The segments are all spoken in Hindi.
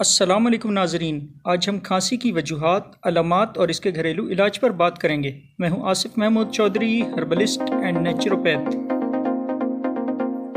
अस्सलाम वालेकुम नाजरीन आज हम खांसी की वजूहत अलामत और इसके घरेलू इलाज पर बात करेंगे मैं हूं Asif Mahmood Chaudhry herbalist and naturopath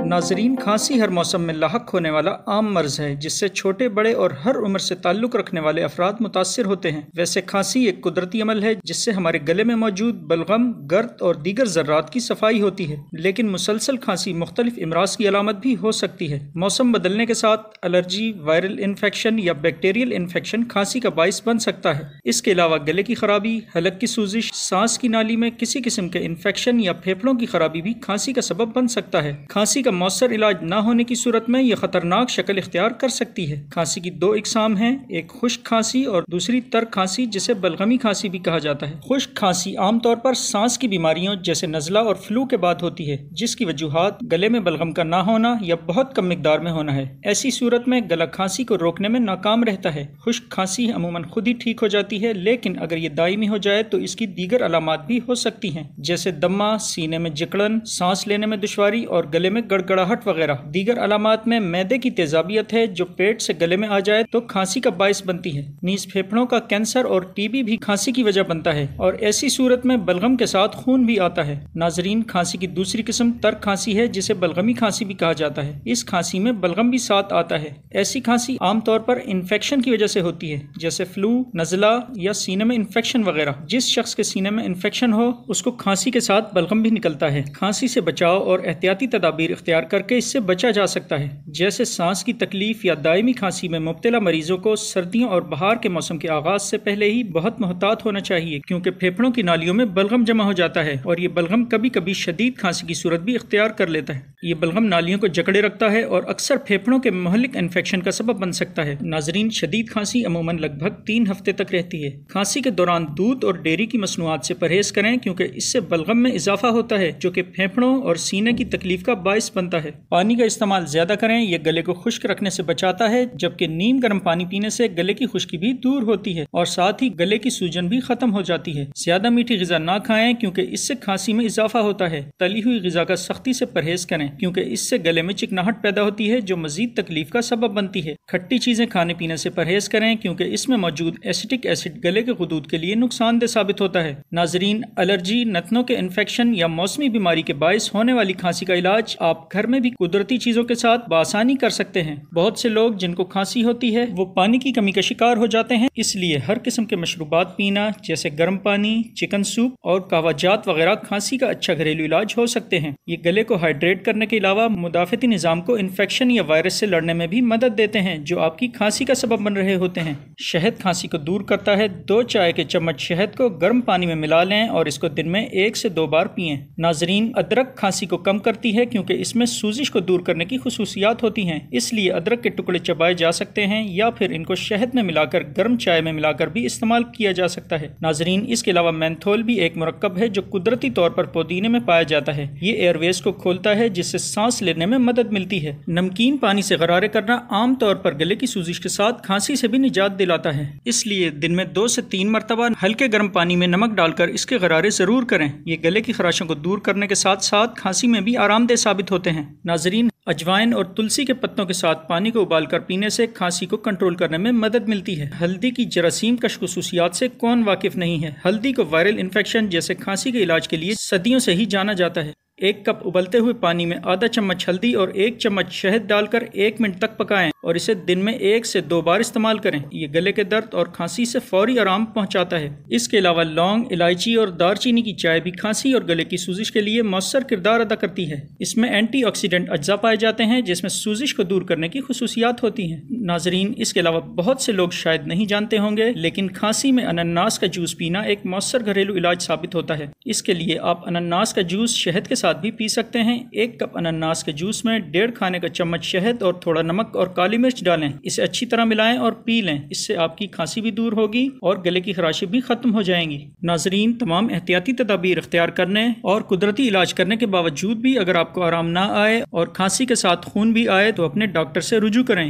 नाजरीन खांसी हर मौसम में लाक होने वाला आम मर्ज है जिससे छोटे बड़े और हर उम्र से ताल्लुक रखने वाले अफराद मुतासर होते हैं वैसे खांसी एक कुदरती अमल है जिससे हमारे गले में मौजूद बलगम गर्द और दीगर जर्रात की सफाई होती है लेकिन मुसलसल खांसी मुख्तलिफ इमराज की अलामत भी हो सकती है मौसम बदलने के साथ एलर्जी वायरल इन्फेक्शन या बैक्टेरियल इन्फेक्शन खांसी का बायस बन सकता है इसके अलावा गले की खराबी हलक की सूजिश सांस की नाली में किसी किस्म के इन्फेक्शन या फेफड़ों की खराबी भी खांसी का सबब बन सकता है खांसी का मौसर इलाज ना होने की सूरत में यह खतरनाक शक्ल इख्तियार कर सकती है खांसी की दो इकसाम हैं एक खुश्क खांसी और दूसरी तर खांसी जिसे बलगमी खांसी भी कहा जाता है खुश्क खांसी आमतौर पर सांस की बीमारियों जैसे नजला और फ्लू के बाद होती है जिसकी वजूहत गले में बलगम का ना होना या बहुत कम मकदार में होना है ऐसी सूरत में गला खांसी को रोकने में नाकाम रहता है खुश्क खांसी अमूमन खुद ही ठीक हो जाती है लेकिन अगर ये दायमी हो जाए तो इसकी दीगर अलामत भी हो सकती हैं जैसे दमा सीने में जिकड़न सांस लेने में दुशारी और गले में गड़गड़ कड़कड़ाहट वगैरह दीगर अलामत में मैदे की तेजाबियत है जो पेट से गले में आ जाए तो खांसी का बायस बनती है नीज फेफड़ों का कैंसर और टीबी भी खांसी की वजह बनता है और ऐसी सूरत में बलगम के साथ खून भी आता है नाजरीन खांसी की दूसरी किस्म तर्क खांसी है जिसे बलगमी खांसी भी कहा जाता है इस खांसी में बलगम भी साथ आता है ऐसी खांसी आमतौर पर इन्फेक्शन की वजह से होती है जैसे फ्लू नजला या सीने में इन्फेक्शन वगैरह जिस शख्स के सीने में इन्फेक्शन हो उसको खांसी के साथ बलगम भी निकलता है खांसी से बचाव और एहतियाती तदाबीर अख्तियार इख्तियार करके इससे बचा जा सकता है जैसे सांस की तकलीफ या दायमी खांसी में मुबतला मरीजों को सर्दियों और बहार के मौसम के आगाज से पहले ही बहुत मोहतात होना चाहिए क्योंकि फेफड़ों की नालियों में बलगम जमा हो जाता है और ये बलगम कभी कभी शदीद खांसी की सूरत भी इख्तियार कर लेता है ये बलगम नालियों को जकड़े रखता है और अक्सर फेफड़ों के महलिक इन्फेक्शन का सबब बन सकता है नाजरीन शदीद खांसी अमूमन लगभग तीन हफ्ते तक रहती है खांसी के दौरान दूध और डेयरी की मसनूआत से परहेज करें क्योंकि इससे बलगम में इजाफा होता है जो कि फेफड़ों और सीने की तकलीफ का बायस बनता है पानी का इस्तेमाल ज्यादा करें यह गले को खुश्क रखने से बचाता है जबकि नीम गर्म पानी पीने से गले की खुश्की भी दूर होती है और साथ ही गले की सूजन भी खत्म हो जाती है ज्यादा मीठी गजा ना खाएं क्योंकि इससे खांसी में इजाफा होता है तली हुई गजा का सख्ती से परहेज करें क्योंकि इससे गले में चिकनाहट पैदा होती है जो मजीद तकलीफ का सबब बनती है खट्टी चीजें खाने पीने से परहेज करें क्योंकि इसमें मौजूद एसिटिक एसिड गले के हदूद के लिए नुकसानदेह साबित होता है नाजरीन एलर्जी नथनों के इन्फेक्शन या मौसमी बीमारी के बायस होने वाली खांसी का इलाज आप घर में भी कुदरती चीज़ों के साथ बासानी कर सकते हैं बहुत से लोग जिनको खांसी होती है वो पानी की कमी का शिकार हो जाते हैं इसलिए हर किस्म के मशरूबात पीना जैसे गर्म पानी चिकन सूप और कावाजात वगैरह खांसी का अच्छा घरेलू इलाज हो सकते हैं ये गले को हाइड्रेट करने के अलावा मुदाफती निज़ाम को इन्फेक्शन या वायरस से लड़ने में भी मदद देते हैं जो आपकी खांसी का सबब बन रहे होते हैं शहद खांसी को दूर करता है दो चाय के चम्मच शहद को गर्म पानी में मिला लें और इसको दिन में एक से दो बार पिए नाजरीन अदरक खांसी को कम करती है क्योंकि इसमें इसमें सूजिश को दूर करने की खसूसियात होती हैं इसलिए अदरक के टुकड़े चबाए जा सकते हैं या फिर इनको शहद में मिलाकर गर्म चाय में मिलाकर भी इस्तेमाल किया जा सकता है नाजरीन इसके अलावा मैंथोल भी एक मरकब है जो कुदरती तौर पर पुदीने में पाया जाता है ये एयरवेज को खोलता है जिससे सांस लेने में मदद मिलती है नमकीन पानी से गरारे करना आमतौर पर गले की सूजिश के साथ खांसी से भी निजात दिलाता है इसलिए दिन में दो से तीन मरतबा हल्के गर्म पानी में नमक डालकर इसके गरारे जरूर करें ये गले की खराशों को दूर करने के साथ साथ खांसी में भी आरामदेह साबित होते होते हैं नाजरीन अजवाइन और तुलसी के पत्तों के साथ पानी को उबालकर पीने से खांसी को कंट्रोल करने में मदद मिलती है हल्दी की जरासीम कश खसूसियात से कौन वाकिफ नहीं है हल्दी को वायरल इन्फेक्शन जैसे खांसी के इलाज के लिए सदियों से ही जाना जाता है एक कप उबलते हुए पानी में आधा चम्मच हल्दी और एक चम्मच शहद डालकर एक मिनट तक पकाएं और इसे दिन में एक से दो बार इस्तेमाल करें ये गले के दर्द और खांसी से फौरी आराम पहुंचाता है इसके अलावा लौंग इलायची और दारचीनी की चाय भी खांसी और गले की सूजिश के लिए मौसर किरदार अदा करती है इसमें एंटी ऑक्सीडेंट अज्जा पाए जाते हैं जिसमें सूजिश को दूर करने की खसूसियात होती है नाजरीन इसके अलावा बहुत से लोग शायद नहीं जानते होंगे लेकिन खांसी में अनन्नास का जूस पीना एक मौसर घरेलू इलाज साबित होता है इसके लिए आप अनन्नास का जूस शहद के साथ साथ भी पी सकते हैं एक कप अनानास के जूस में डेढ़ खाने का चम्मच शहद और थोड़ा नमक और काली मिर्च डालें इसे अच्छी तरह मिलाएं और पी लें इससे आपकी खांसी भी दूर होगी और गले की खराशें भी खत्म हो जाएंगी नाजरीन तमाम एहतियाती तदाबीर अख्तियार करने और कुदरती इलाज करने के बावजूद भी अगर आपको आराम ना आए और खांसी के साथ खून भी आए तो अपने डॉक्टर से रुजू करें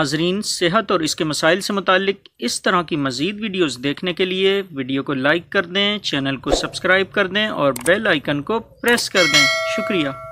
नाजरीन सेहत और इसके मसाइल से मतलब इस तरह की मज़ीद वीडियोज़ देखने के लिए वीडियो को लाइक कर दें चैनल को सब्सक्राइब कर दें और बेल आइकन को प्रेस कर दें शुक्रिया